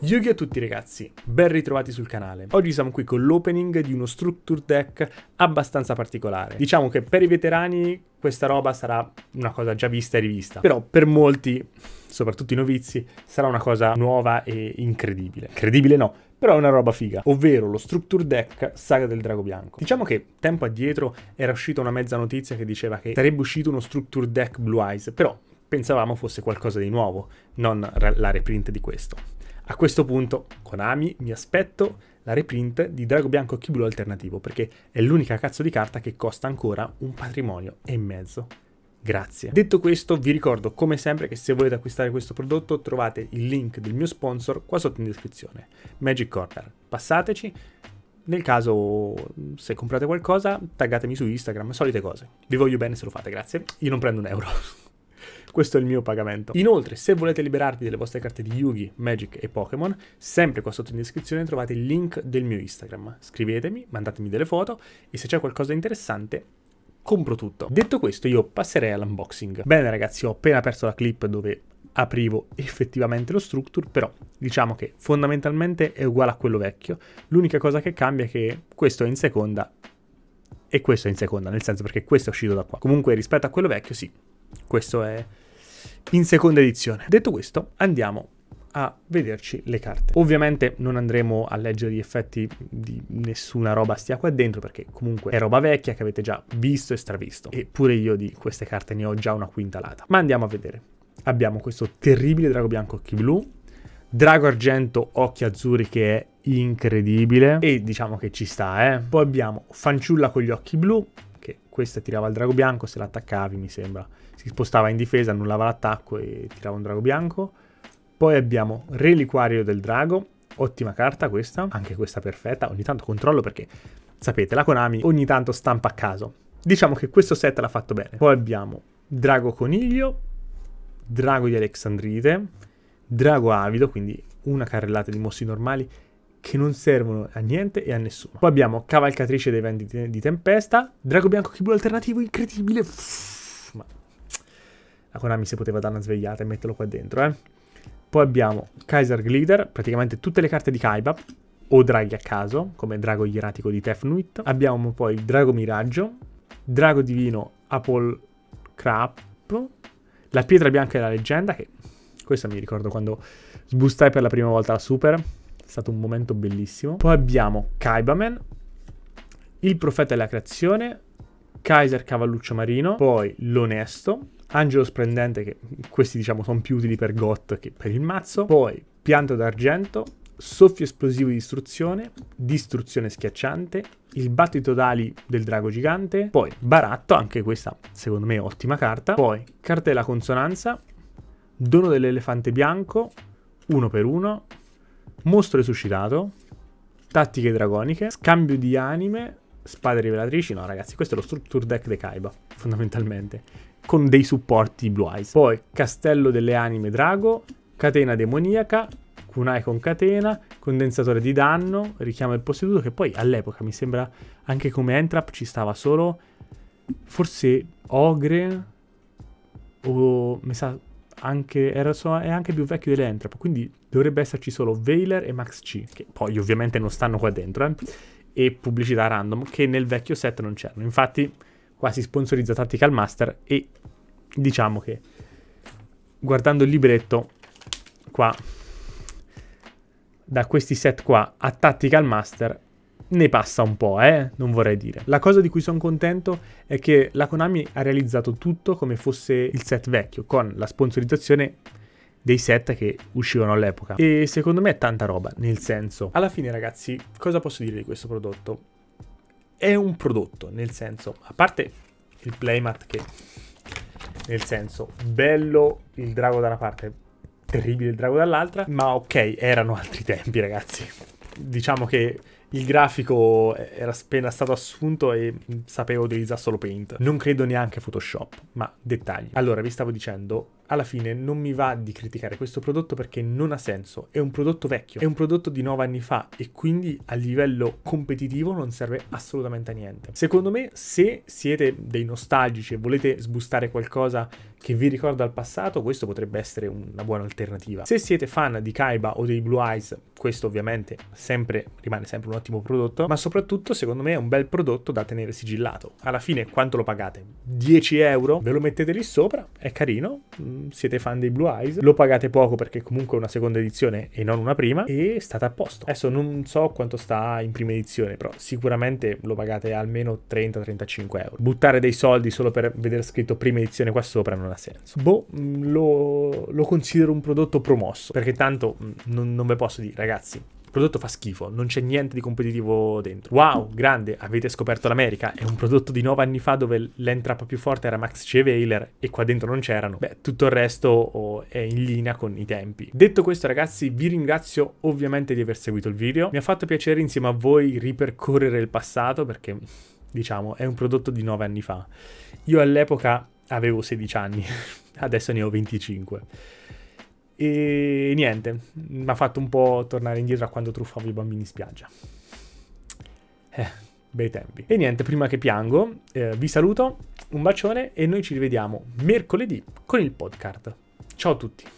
Yu-Gi-Oh! a tutti ragazzi, ben ritrovati sul canale. Oggi siamo qui con l'opening di uno structure deck abbastanza particolare. Diciamo che per i veterani questa roba sarà una cosa già vista e rivista, però per molti, soprattutto i novizi, sarà una cosa nuova e incredibile. Incredibile no, però è una roba figa, ovvero lo structure deck Saga del Drago Bianco. Diciamo che tempo addietro era uscita una mezza notizia che diceva che sarebbe uscito uno structure deck Blue Eyes, però pensavamo fosse qualcosa di nuovo, non la reprint di questo. A questo punto, Konami, mi aspetto la reprint di Drago Bianco Kibulu Alternativo, perché è l'unica cazzo di carta che costa ancora un patrimonio e mezzo. Grazie. Detto questo, vi ricordo come sempre che se volete acquistare questo prodotto trovate il link del mio sponsor qua sotto in descrizione, Magic Corner. Passateci, nel caso se comprate qualcosa taggatemi su Instagram, solite cose. Vi voglio bene se lo fate, grazie. Io non prendo un euro questo è il mio pagamento. Inoltre, se volete liberarvi delle vostre carte di Yugi, Magic e Pokémon, sempre qua sotto in descrizione trovate il link del mio Instagram. Scrivetemi, mandatemi delle foto e se c'è qualcosa di interessante compro tutto. Detto questo io passerei all'unboxing. Bene ragazzi, ho appena perso la clip dove aprivo effettivamente lo structure, però diciamo che fondamentalmente è uguale a quello vecchio. L'unica cosa che cambia è che questo è in seconda e questo è in seconda, nel senso perché questo è uscito da qua. Comunque rispetto a quello vecchio sì, questo è in seconda edizione. Detto questo, andiamo a vederci le carte. Ovviamente non andremo a leggere gli effetti di nessuna roba stia qua dentro perché comunque è roba vecchia che avete già visto e stravisto. Eppure io di queste carte ne ho già una quintalata. Ma andiamo a vedere. Abbiamo questo terribile drago bianco occhi blu, drago argento occhi azzurri che è incredibile e diciamo che ci sta eh. Poi abbiamo fanciulla con gli occhi blu, perché questa tirava il drago bianco, se l'attaccavi mi sembra, si spostava in difesa, annullava l'attacco e tirava un drago bianco. Poi abbiamo Reliquario del Drago, ottima carta questa, anche questa perfetta, ogni tanto controllo perché sapete la Konami ogni tanto stampa a caso. Diciamo che questo set l'ha fatto bene. Poi abbiamo Drago Coniglio, Drago di Alexandrite, Drago Avido, quindi una carrellata di mossi normali che non servono a niente e a nessuno. Poi abbiamo Cavalcatrice dei Venti di Tempesta, Drago Bianco Kibu alternativo incredibile. Pff, ma la Konami si poteva dare una svegliata e metterlo qua dentro, eh. Poi abbiamo Kaiser Glider, praticamente tutte le carte di Kaiba, o draghi a caso, come Drago Ieratico di Tefnuit. Abbiamo poi Drago Miraggio, Drago Divino Apple Crap, la Pietra Bianca della Leggenda, che questa mi ricordo quando sbustai per la prima volta la Super, è stato un momento bellissimo. Poi abbiamo Kaibamen, Il profeta della creazione, Kaiser Cavalluccio Marino, poi L'onesto, Angelo Splendente, che questi diciamo sono più utili per Got che per il mazzo, poi Pianto d'argento, Soffio esplosivo di distruzione, Distruzione schiacciante, Il battito d'ali del drago gigante, poi Baratto, anche questa secondo me è ottima carta, poi Cartella consonanza, Dono dell'elefante bianco, 1 per 1 Mostro resuscitato, tattiche dragoniche, scambio di anime, spade rivelatrici. No, ragazzi, questo è lo structure deck di Kaiba, fondamentalmente, con dei supporti Blue Eyes. Poi, castello delle anime drago, catena demoniaca, kunai con catena, condensatore di danno, richiamo il posseduto, che poi all'epoca mi sembra anche come entrap ci stava solo forse ogre o mi sa anche, era, insomma, è anche più vecchio di Lentrap, quindi dovrebbe esserci solo Veiler e Max C, che poi ovviamente non stanno qua dentro, eh, e pubblicità random, che nel vecchio set non c'erano. Infatti qua si sponsorizza Tactical Master e diciamo che guardando il libretto, qua, da questi set qua a Tactical Master ne passa un po', eh, non vorrei dire. La cosa di cui sono contento è che la Konami ha realizzato tutto come fosse il set vecchio, con la sponsorizzazione dei set che uscivano all'epoca. E secondo me è tanta roba, nel senso. Alla fine, ragazzi, cosa posso dire di questo prodotto? È un prodotto, nel senso, a parte il playmat che nel senso, bello il drago da una parte, terribile il drago dall'altra, ma ok, erano altri tempi, ragazzi diciamo che il grafico era appena stato assunto e sapevo utilizzare solo Paint. Non credo neanche Photoshop, ma dettagli. Allora, vi stavo dicendo, alla fine non mi va di criticare questo prodotto perché non ha senso. È un prodotto vecchio, è un prodotto di 9 anni fa e quindi a livello competitivo non serve assolutamente a niente. Secondo me, se siete dei nostalgici e volete sbustare qualcosa che vi ricorda il passato, questo potrebbe essere una buona alternativa. Se siete fan di Kaiba o dei Blue Eyes, questo ovviamente sempre, rimane sempre un ottimo prodotto, ma soprattutto secondo me è un bel prodotto da tenere sigillato. Alla fine quanto lo pagate? 10 euro? Ve lo mettete lì sopra? È carino? Mm, siete fan dei Blue Eyes? Lo pagate poco perché comunque è una seconda edizione e non una prima e state a posto. Adesso non so quanto sta in prima edizione, però sicuramente lo pagate almeno 30-35 euro. Buttare dei soldi solo per vedere scritto prima edizione qua sopra non non ha senso. Boh, mm, lo, lo considero un prodotto promosso, perché tanto mm, non, non ve posso dire, ragazzi, il prodotto fa schifo, non c'è niente di competitivo dentro. Wow, grande, avete scoperto l'America. È un prodotto di 9 anni fa dove l'entrap più forte era Max Chevailer e qua dentro non c'erano. Beh, tutto il resto oh, è in linea con i tempi. Detto questo, ragazzi, vi ringrazio ovviamente di aver seguito il video. Mi ha fatto piacere insieme a voi ripercorrere il passato perché, diciamo, è un prodotto di 9 anni fa. Io all'epoca avevo 16 anni, adesso ne ho 25. E niente, mi ha fatto un po' tornare indietro a quando truffavo i bambini in spiaggia. Eh, bei tempi. E niente, prima che piango, eh, vi saluto, un bacione e noi ci rivediamo mercoledì con il podcast. Ciao a tutti.